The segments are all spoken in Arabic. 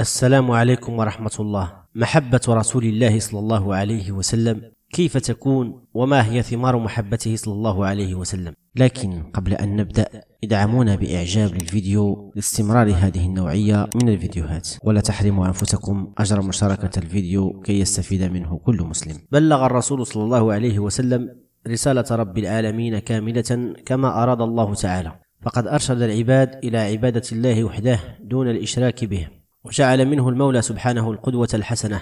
السلام عليكم ورحمة الله محبة رسول الله صلى الله عليه وسلم كيف تكون وما هي ثمار محبته صلى الله عليه وسلم لكن قبل أن نبدأ ادعمونا بإعجاب للفيديو لاستمرار هذه النوعية من الفيديوهات ولا تحرموا أنفسكم أجر مشاركة الفيديو كي يستفيد منه كل مسلم بلغ الرسول صلى الله عليه وسلم رسالة رب العالمين كاملة كما أراد الله تعالى فقد أرشد العباد إلى عبادة الله وحده دون الإشراك به وجعل منه المولى سبحانه القدوة الحسنة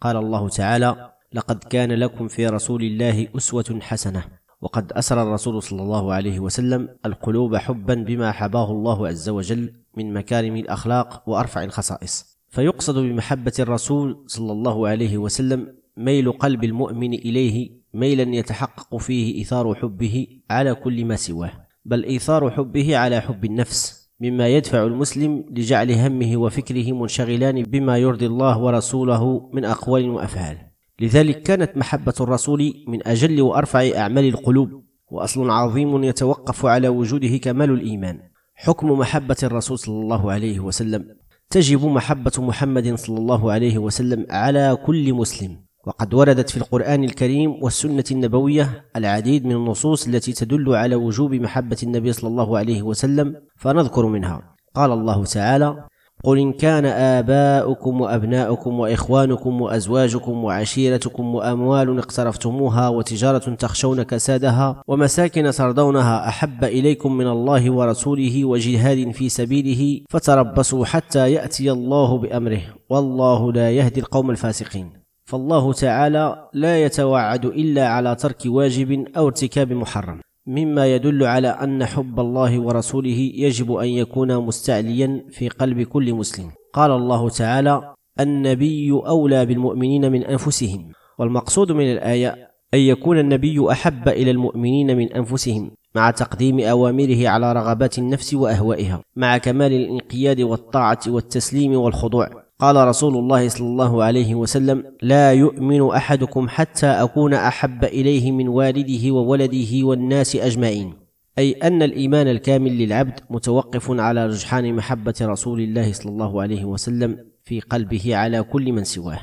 قال الله تعالى لقد كان لكم في رسول الله أسوة حسنة وقد أسر الرسول صلى الله عليه وسلم القلوب حبا بما حباه الله عز وجل من مكارم الأخلاق وأرفع الخصائص فيقصد بمحبة الرسول صلى الله عليه وسلم ميل قلب المؤمن إليه ميلا يتحقق فيه إيثار حبه على كل ما سواه بل إيثار حبه على حب النفس مما يدفع المسلم لجعل همه وفكره منشغلان بما يرضي الله ورسوله من أقوال وأفعال لذلك كانت محبة الرسول من أجل وأرفع أعمال القلوب وأصل عظيم يتوقف على وجوده كمال الإيمان حكم محبة الرسول صلى الله عليه وسلم تجب محبة محمد صلى الله عليه وسلم على كل مسلم وقد وردت في القرآن الكريم والسنة النبوية العديد من النصوص التي تدل على وجوب محبة النبي صلى الله عليه وسلم فنذكر منها قال الله تعالى قل إن كان آباؤكم وأبناؤكم وإخوانكم وأزواجكم وعشيرتكم وأموال اقترفتموها وتجارة تخشون كسادها ومساكن ترضونها أحب إليكم من الله ورسوله وجهاد في سبيله فتربصوا حتى يأتي الله بأمره والله لا يهدي القوم الفاسقين فالله تعالى لا يتوعد الا على ترك واجب او ارتكاب محرم مما يدل على ان حب الله ورسوله يجب ان يكون مستعليا في قلب كل مسلم قال الله تعالى النبي اولى بالمؤمنين من انفسهم والمقصود من الايه ان يكون النبي احب الى المؤمنين من انفسهم مع تقديم أوامره على رغبات النفس وأهوائها مع كمال الانقياد والطاعة والتسليم والخضوع قال رسول الله صلى الله عليه وسلم لا يؤمن أحدكم حتى أكون أحب إليه من والده وولده والناس أجمعين أي أن الإيمان الكامل للعبد متوقف على رجحان محبة رسول الله صلى الله عليه وسلم في قلبه على كل من سواه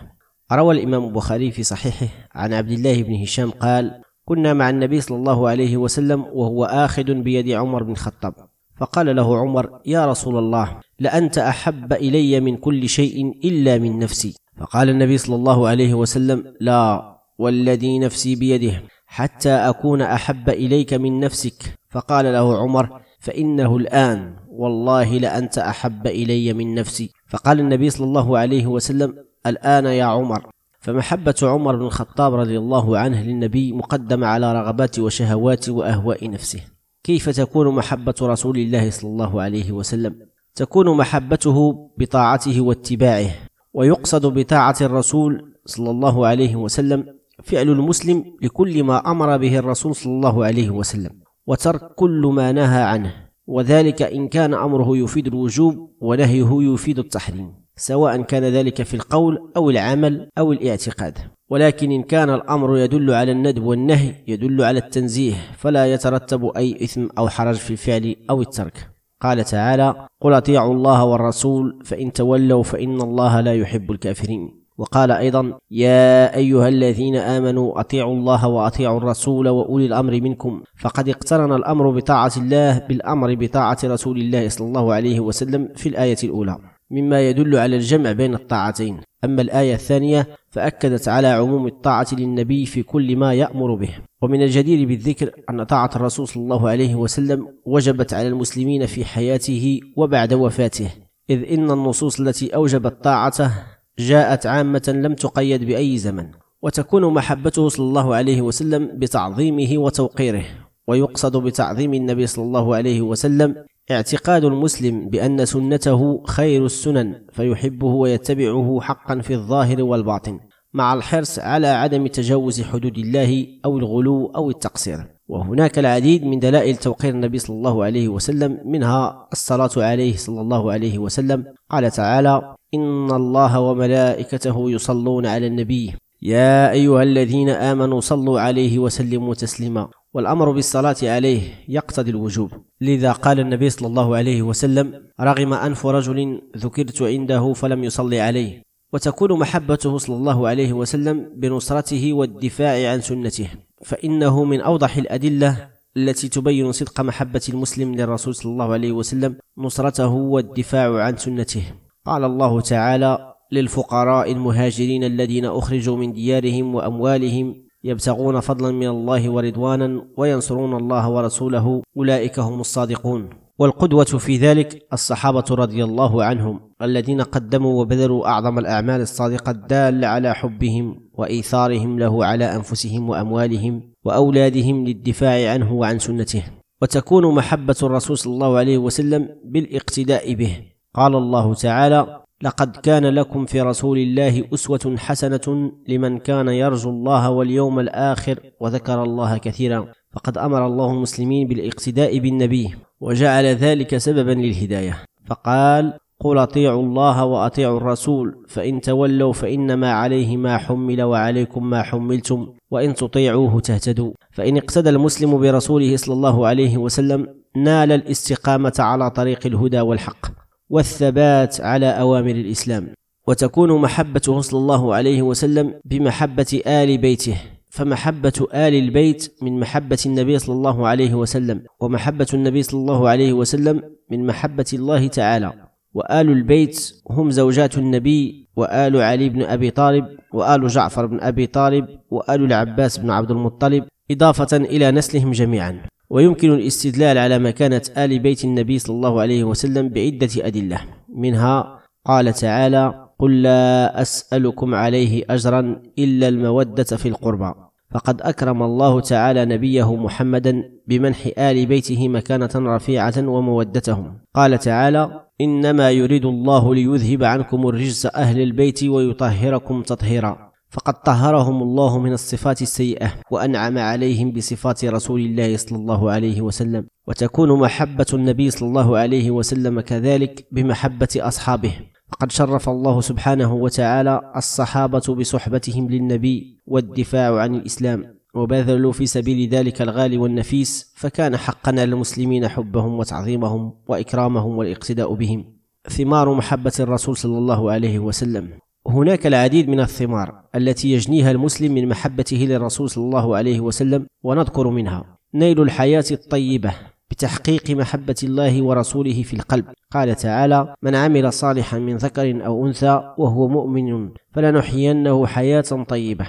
روى الإمام البخاري في صحيحه عن عبد الله بن هشام قال كنا مع النبي صلى الله عليه وسلم وهو آخذ بيد عمر بن الخطاب فقال له عمر يا رسول الله لأنت أحب إلي من كل شيء إلا من نفسي فقال النبي صلى الله عليه وسلم لا والذي نفسي بيده حتى أكون أحب إليك من نفسك فقال له عمر فإنه الآن والله لأنت أحب إلي من نفسي فقال النبي صلى الله عليه وسلم الآن يا عمر فمحبة عمر بن الخطاب رضي الله عنه للنبي مقدمة على رغبات وشهوات وأهواء نفسه كيف تكون محبة رسول الله صلى الله عليه وسلم تكون محبته بطاعته واتباعه ويقصد بطاعة الرسول صلى الله عليه وسلم فعل المسلم لكل ما أمر به الرسول صلى الله عليه وسلم وترك كل ما نهى عنه وذلك إن كان أمره يفيد الوجوب ونهيه يفيد التحريم سواء كان ذلك في القول او العمل او الاعتقاد ولكن ان كان الامر يدل على الندب والنهي يدل على التنزيه فلا يترتب اي اثم او حرج في الفعل او الترك قال تعالى قل اطيعوا الله والرسول فان تولوا فان الله لا يحب الكافرين وقال ايضا يا ايها الذين امنوا اطيعوا الله واطيعوا الرسول واولي الامر منكم فقد اقترن الامر بطاعه الله بالامر بطاعه رسول الله صلى الله عليه وسلم في الايه الاولى مما يدل على الجمع بين الطاعتين أما الآية الثانية فأكدت على عموم الطاعة للنبي في كل ما يأمر به ومن الجدير بالذكر أن طاعة الرسول صلى الله عليه وسلم وجبت على المسلمين في حياته وبعد وفاته إذ إن النصوص التي أوجبت طاعته جاءت عامة لم تقيد بأي زمن وتكون محبته صلى الله عليه وسلم بتعظيمه وتوقيره ويقصد بتعظيم النبي صلى الله عليه وسلم اعتقاد المسلم بأن سنته خير السنن فيحبه ويتبعه حقا في الظاهر والباطن مع الحرص على عدم تجاوز حدود الله أو الغلو أو التقصير وهناك العديد من دلائل توقير النبي صلى الله عليه وسلم منها الصلاة عليه صلى الله عليه وسلم قال تعالى إن الله وملائكته يصلون على النبي يا أيها الذين آمنوا صلوا عليه وسلموا تسليما والامر بالصلاه عليه يقتضي الوجوب لذا قال النبي صلى الله عليه وسلم رغم انف رجل ذكرت عنده فلم يصلي عليه وتكون محبته صلى الله عليه وسلم بنصرته والدفاع عن سنته فانه من اوضح الادله التي تبين صدق محبه المسلم للرسول صلى الله عليه وسلم نصرته والدفاع عن سنته قال الله تعالى للفقراء المهاجرين الذين اخرجوا من ديارهم واموالهم يبتغون فضلا من الله ورضوانا وينصرون الله ورسوله اولئك هم الصادقون والقدوه في ذلك الصحابه رضي الله عنهم الذين قدموا وبذلوا اعظم الاعمال الصادقه الداله على حبهم وايثارهم له على انفسهم واموالهم واولادهم للدفاع عنه وعن سنته وتكون محبه الرسول صلى الله عليه وسلم بالاقتداء به قال الله تعالى لقد كان لكم في رسول الله اسوه حسنه لمن كان يرجو الله واليوم الاخر وذكر الله كثيرا فقد امر الله المسلمين بالاقتداء بالنبي وجعل ذلك سببا للهدايه فقال قل اطيعوا الله واطيعوا الرسول فان تولوا فانما عليه ما حمل وعليكم ما حملتم وان تطيعوه تهتدوا فان اقتدى المسلم برسوله صلى الله عليه وسلم نال الاستقامه على طريق الهدى والحق والثبات على اوامر الاسلام وتكون محبته صلى الله عليه وسلم بمحبه ال بيته فمحبة آل البيت من محبة النبي صلى الله عليه وسلم ومحبة النبي صلى الله عليه وسلم من محبة الله تعالى وآل البيت هم زوجات النبي وآل علي بن أبي طالب وآل جعفر بن أبي طالب وآل العباس بن عبد المطلب إضافة إلى نسلهم جميعا ويمكن الاستدلال على مكانة آل بيت النبي صلى الله عليه وسلم بعدة أدلة منها قال تعالى قل لا أسألكم عليه أجرا إلا المودة في القربى فقد أكرم الله تعالى نبيه محمدا بمنح آل بيته مكانة رفيعة ومودتهم قال تعالى إنما يريد الله ليذهب عنكم الرجس أهل البيت ويطهركم تطهيرا فقد طهرهم الله من الصفات السيئه وانعم عليهم بصفات رسول الله صلى الله عليه وسلم وتكون محبه النبي صلى الله عليه وسلم كذلك بمحبه اصحابه فقد شرف الله سبحانه وتعالى الصحابه بصحبتهم للنبي والدفاع عن الاسلام وبذلوا في سبيل ذلك الغالي والنفيس فكان حقا على المسلمين حبهم وتعظيمهم واكرامهم والاقتداء بهم ثمار محبه الرسول صلى الله عليه وسلم هناك العديد من الثمار التي يجنيها المسلم من محبته للرسول صلى الله عليه وسلم ونذكر منها نيل الحياة الطيبة بتحقيق محبة الله ورسوله في القلب قال تعالى من عمل صالحا من ذكر أو أنثى وهو مؤمن فلنحيينه حياة طيبة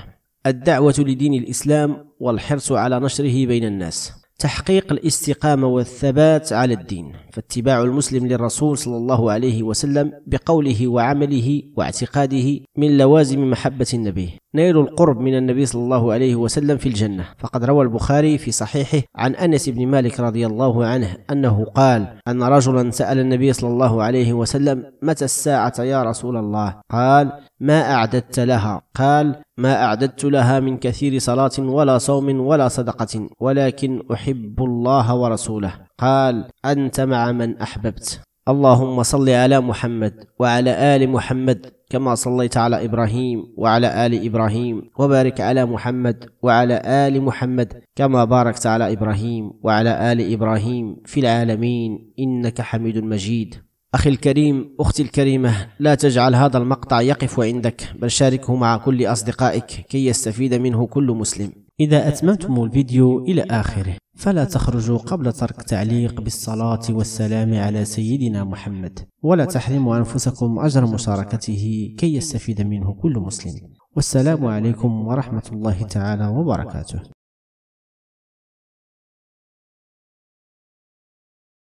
الدعوة لدين الإسلام والحرص على نشره بين الناس تحقيق الاستقامة والثبات على الدين فاتباع المسلم للرسول صلى الله عليه وسلم بقوله وعمله واعتقاده من لوازم محبة النبي نيل القرب من النبي صلى الله عليه وسلم في الجنة فقد روى البخاري في صحيحه عن أنس بن مالك رضي الله عنه أنه قال أن رجلا سأل النبي صلى الله عليه وسلم متى الساعة يا رسول الله قال ما أعددت لها قال ما أعددت لها من كثير صلاة ولا صوم ولا صدقة ولكن أحب الله ورسوله قال أنت مع من أحببت اللهم صل على محمد وعلى آل محمد كما صليت على ابراهيم وعلى ال ابراهيم وبارك على محمد وعلى ال محمد كما باركت على ابراهيم وعلى ال ابراهيم في العالمين انك حميد مجيد اخي الكريم اختي الكريمه لا تجعل هذا المقطع يقف عندك بل شاركه مع كل اصدقائك كي يستفيد منه كل مسلم اذا اتممتم الفيديو الى اخره فلا تخرجوا قبل ترك تعليق بالصلاة والسلام على سيدنا محمد ولا تحرموا أنفسكم أجر مشاركته كي يستفيد منه كل مسلم والسلام عليكم ورحمة الله تعالى وبركاته